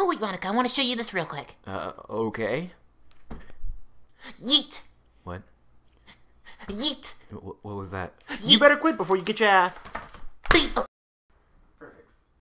Oh, wait, Monica, I want to show you this real quick. Uh, okay. Yeet! What? Yeet! what was that? Yeet. You better quit before you get your ass beat!